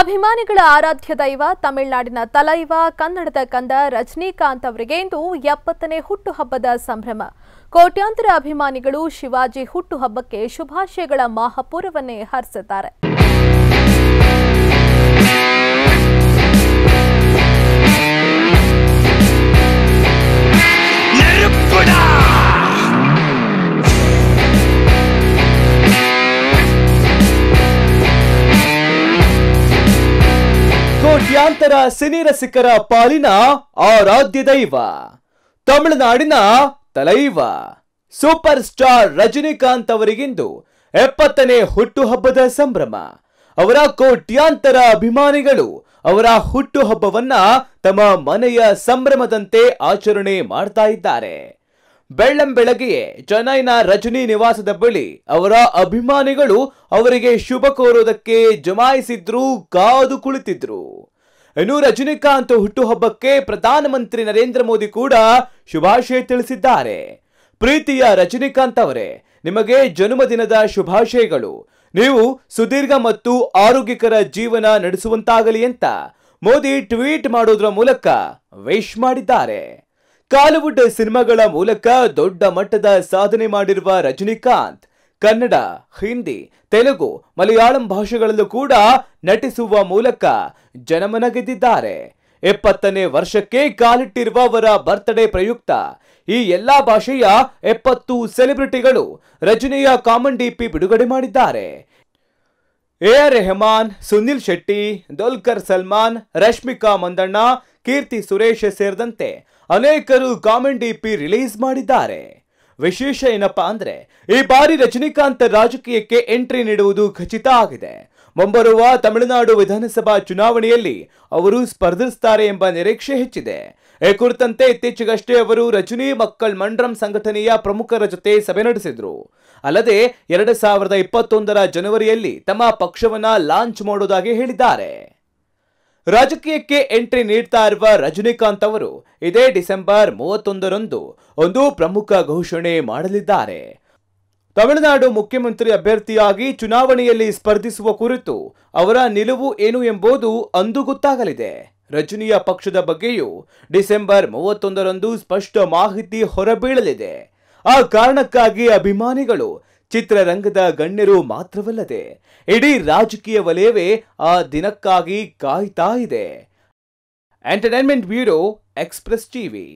ಅಭಿಮಾನಿಗಳ ಆರಾಧ್ಯ ದೈವ ತಮಿಳುನಾಡಿನ ತಲೈವ ಕನ್ನಡದ ಕಂದ ರಜನೀಕಾಂತ್ ಅವರಿಗೆ ಇಂದು ಎಪ್ಪತ್ತನೇ ಹುಟ್ಟುಹಬ್ಬದ ಸಂಭ್ರಮ ಕೋಟ್ಯಾಂತರ ಅಭಿಮಾನಿಗಳು ಶಿವಾಜಿ ಹುಟ್ಟುಹಬ್ಬಕ್ಕೆ ಶುಭಾಶಯಗಳ ಮಹಾಪೂರವನ್ನೇ ಹರಿಸಿದ್ದಾರೆ ಕೋಟ್ಯಾಂತರ ಸಿನಿ ರಸಿಕರ ಪಾಲಿನ ಆರಾಧ್ಯ ದೈವ ತಮಿಳುನಾಡಿನ ತಲೈವ ಸೂಪರ್ ಸ್ಟಾರ್ ರಜನಿಕಾಂತ್ ಅವರಿಗಿಂದು ಎಪ್ಪತ್ತನೇ ಹುಟ್ಟುಹಬ್ಬದ ಸಂಭ್ರಮ ಅವರ ಕೋಟ್ಯಾಂತರ ಅಭಿಮಾನಿಗಳು ಅವರ ಹುಟ್ಟುಹಬ್ಬವನ್ನ ತಮ್ಮ ಮನೆಯ ಸಂಭ್ರಮದಂತೆ ಆಚರಣೆ ಮಾಡ್ತಾ ಇದ್ದಾರೆ ಬೆಳ್ಳಂಬೆಳಗ್ಗೆಯೇ ಚೆನ್ನೈನ ರಜನಿ ನಿವಾಸದ ಬಳಿ ಅವರ ಅಭಿಮಾನಿಗಳು ಅವರಿಗೆ ಶುಭ ಕೋರೋದಕ್ಕೆ ಜಮಾಯಿಸಿದ್ರು ಕಾದು ಕುಳಿತಿದ್ರು ಇನ್ನು ರಜನಿಕಾಂತ್ ಹುಟ್ಟುಹಬ್ಬಕ್ಕೆ ಪ್ರಧಾನಮಂತ್ರಿ ನರೇಂದ್ರ ಮೋದಿ ಕೂಡ ಶುಭಾಶಯ ತಿಳಿಸಿದ್ದಾರೆ ಪ್ರೀತಿಯ ರಜನಿಕಾಂತ್ ಅವರೇ ನಿಮಗೆ ಜನ್ಮದಿನದ ಶುಭಾಶಯಗಳು ನೀವು ಸುದೀರ್ಘ ಮತ್ತು ಆರೋಗ್ಯಕರ ಜೀವನ ನಡೆಸುವಂತಾಗಲಿ ಅಂತ ಮೋದಿ ಟ್ವೀಟ್ ಮಾಡೋದ್ರ ಮೂಲಕ ವಿಶ್ ಮಾಡಿದ್ದಾರೆ ಕಾಲಿವುಡ್ ಸಿನಿಮಾಗಳ ಮೂಲಕ ದೊಡ್ಡ ಮಟ್ಟದ ಸಾಧನೆ ಮಾಡಿರುವ ರಜನಿಕಾಂತ್ ಕನ್ನಡ ಹಿಂದಿ ತೆಲುಗು ಮಲಯಾಳಂ ಭಾಷೆಗಳಲ್ಲೂ ಕೂಡ ನಟಿಸುವ ಮೂಲಕ ಜನಮನ ಗೆದ್ದಿದ್ದಾರೆ ಎಪ್ಪತ್ತನೇ ವರ್ಷಕ್ಕೆ ಕಾಲಿಟ್ಟಿರುವ ಅವರ ಬರ್ತ್ಡೇ ಪ್ರಯುಕ್ತ ಈ ಎಲ್ಲಾ ಭಾಷೆಯ ಎಪ್ಪತ್ತು ಸೆಲೆಬ್ರಿಟಿಗಳು ರಜನಿಯ ಕಾಮನ್ ಡಿಪಿ ಬಿಡುಗಡೆ ಮಾಡಿದ್ದಾರೆ ಎ ಆರ್ ರೆಹಮಾನ್ ಸುನಿಲ್ ಶೆಟ್ಟಿ ದೊಲ್ಕರ್ ಸಲ್ಮಾನ್ ರಶ್ಮಿಕಾ ಮಂದಣ್ಣ ಕೀರ್ತಿ ಸುರೇಶ್ ಸೇರಿದಂತೆ ಅನೇಕರು ಕಾಮನ್ ಡಿಪಿ ರಿಲೀಸ್ ಮಾಡಿದ್ದಾರೆ ವಿಶೇಷ ಏನಪ್ಪಾ ಅಂದ್ರೆ ಈ ಬಾರಿ ರಜನಿಕಾಂತ್ ರಾಜಕೀಯಕ್ಕೆ ಎಂಟ್ರಿ ನೀಡುವುದು ಖಚಿತ ಆಗಿದೆ ಮುಂಬರುವ ತಮಿಳುನಾಡು ವಿಧಾನಸಭಾ ಚುನಾವಣೆಯಲ್ಲಿ ಅವರು ಸ್ಪರ್ಧಿಸುತ್ತಾರೆ ಎಂಬ ನಿರೀಕ್ಷೆ ಹೆಚ್ಚಿದೆ ಈ ಕುರಿತಂತೆ ಇತ್ತೀಚೆಗಷ್ಟೇ ಅವರು ರಜನಿ ಮಕ್ಕಳ್ ಮಂಡ್ರಂ ಸಂಘಟನೆಯ ಪ್ರಮುಖರ ಜೊತೆ ಸಭೆ ನಡೆಸಿದ್ರು ಅಲ್ಲದೆ ಎರಡು ಸಾವಿರದ ಇಪ್ಪತ್ತೊಂದರ ಜನವರಿಯಲ್ಲಿ ತಮ್ಮ ಪಕ್ಷವನ್ನ ಲಾಂಚ್ ಮಾಡೋದಾಗಿ ಹೇಳಿದ್ದಾರೆ ರಾಜಕೀಯಕ್ಕೆ ಎಂಟ್ರಿ ನೀಡ್ತಾ ಇರುವ ರಜನಿಕಾಂತ್ ಅವರು ಇದೇ ಡಿಸೆಂಬರ್ ಮೂವತ್ತೊಂದರಂದು ಒಂದು ಪ್ರಮುಖ ಘೋಷಣೆ ಮಾಡಲಿದ್ದಾರೆ ತಮಿಳುನಾಡು ಮುಖ್ಯಮಂತ್ರಿ ಅಭ್ಯರ್ಥಿಯಾಗಿ ಚುನಾವಣೆಯಲ್ಲಿ ಸ್ಪರ್ಧಿಸುವ ಕುರಿತು ಅವರ ನಿಲುವು ಏನು ಎಂಬುದು ಅಂದು ಗೊತ್ತಾಗಲಿದೆ ರಜನಿಯ ಪಕ್ಷದ ಬಗ್ಗೆಯೂ ಡಿಸೆಂಬರ್ ಮೂವತ್ತೊಂದರಂದು ಸ್ಪಷ್ಟ ಮಾಹಿತಿ ಹೊರಬೀಳಲಿದೆ ಆ ಕಾರಣಕ್ಕಾಗಿ ಅಭಿಮಾನಿಗಳು ಚಿತ್ರರಂಗದ ಗಣ್ಯರು ಮಾತ್ರವಲ್ಲದೆ ಇಡೀ ರಾಜಕೀಯ ವಲಯವೇ ಆ ದಿನಕ್ಕಾಗಿ ಕಾಯ್ತಾ ಇದೆ ಎಂಟರ್ಟೈನ್ಮೆಂಟ್ ಬ್ಯೂರೋ ಎಕ್ಸ್ಪ್ರೆಸ್ ಟಿವಿ